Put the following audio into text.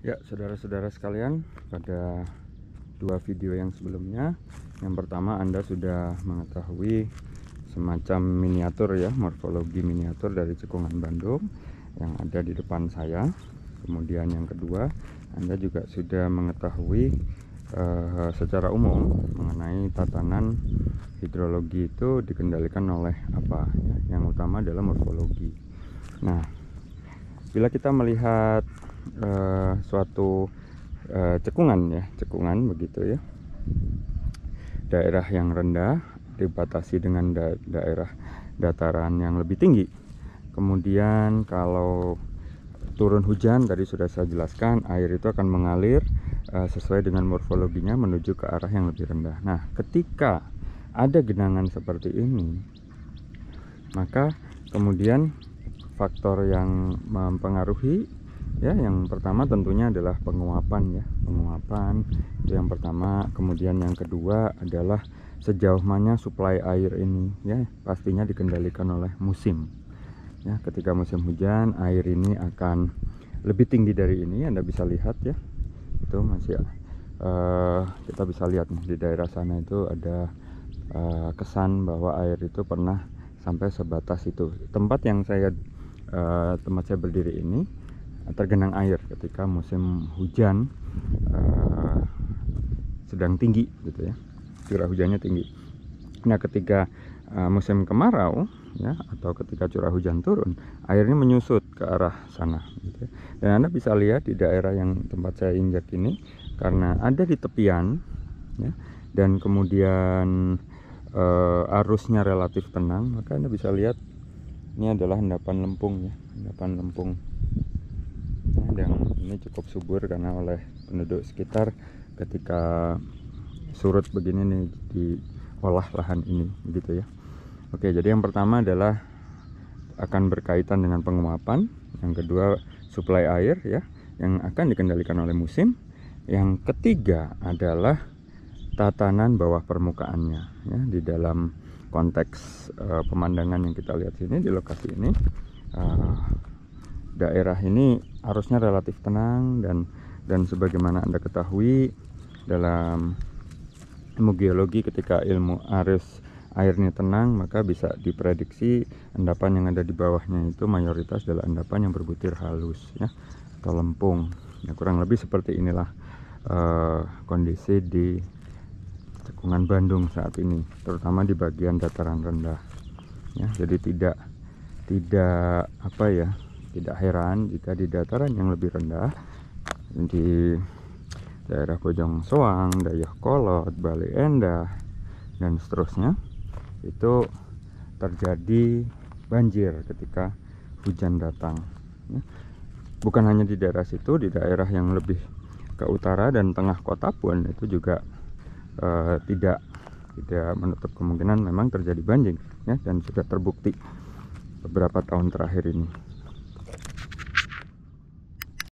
Ya, saudara-saudara sekalian, pada dua video yang sebelumnya, yang pertama Anda sudah mengetahui semacam miniatur ya, morfologi miniatur dari cekungan Bandung yang ada di depan saya. Kemudian yang kedua, Anda juga sudah mengetahui uh, secara umum mengenai tatanan hidrologi itu dikendalikan oleh apa ya. Yang utama adalah morfologi. Nah, bila kita melihat uh, suatu uh, cekungan ya cekungan begitu ya daerah yang rendah dibatasi dengan da daerah dataran yang lebih tinggi kemudian kalau turun hujan tadi sudah saya jelaskan air itu akan mengalir uh, sesuai dengan morfologinya menuju ke arah yang lebih rendah nah ketika ada genangan seperti ini maka kemudian faktor yang mempengaruhi ya yang pertama tentunya adalah penguapan ya penguapan itu yang pertama kemudian yang kedua adalah sejauh mana suplai air ini ya pastinya dikendalikan oleh musim ya ketika musim hujan air ini akan lebih tinggi dari ini Anda bisa lihat ya itu masih uh, kita bisa lihat nih, di daerah sana itu ada uh, kesan bahwa air itu pernah sampai sebatas itu tempat yang saya uh, tempat saya berdiri ini tergenang air ketika musim hujan uh, sedang tinggi gitu ya curah hujannya tinggi nah ketika uh, musim kemarau ya atau ketika curah hujan turun airnya menyusut ke arah sana gitu ya. dan anda bisa lihat di daerah yang tempat saya injak ini karena ada di tepian ya dan kemudian uh, arusnya relatif tenang maka anda bisa lihat ini adalah endapan lempung ya endapan lempung ini cukup subur karena oleh penduduk sekitar ketika surut begini nih diolah lahan ini gitu ya Oke jadi yang pertama adalah akan berkaitan dengan penguapan yang kedua suplai air ya yang akan dikendalikan oleh musim yang ketiga adalah tatanan bawah permukaannya ya di dalam konteks uh, pemandangan yang kita lihat ini di lokasi ini uh, daerah ini harusnya relatif tenang dan dan sebagaimana Anda ketahui dalam ilmu geologi ketika ilmu arus airnya tenang maka bisa diprediksi endapan yang ada di bawahnya itu mayoritas adalah endapan yang berbutir halus ya atau lempung ya kurang lebih seperti inilah uh, kondisi di cekungan Bandung saat ini terutama di bagian dataran rendah ya jadi tidak tidak apa ya tidak heran jika di dataran yang lebih rendah di daerah Bojong Soang, Dayuh Kolot, Bali Endah dan seterusnya itu terjadi banjir ketika hujan datang. Ya. Bukan hanya di daerah situ, di daerah yang lebih ke utara dan tengah kota pun itu juga eh, tidak tidak menutup kemungkinan memang terjadi banjir ya dan sudah terbukti beberapa tahun terakhir ini.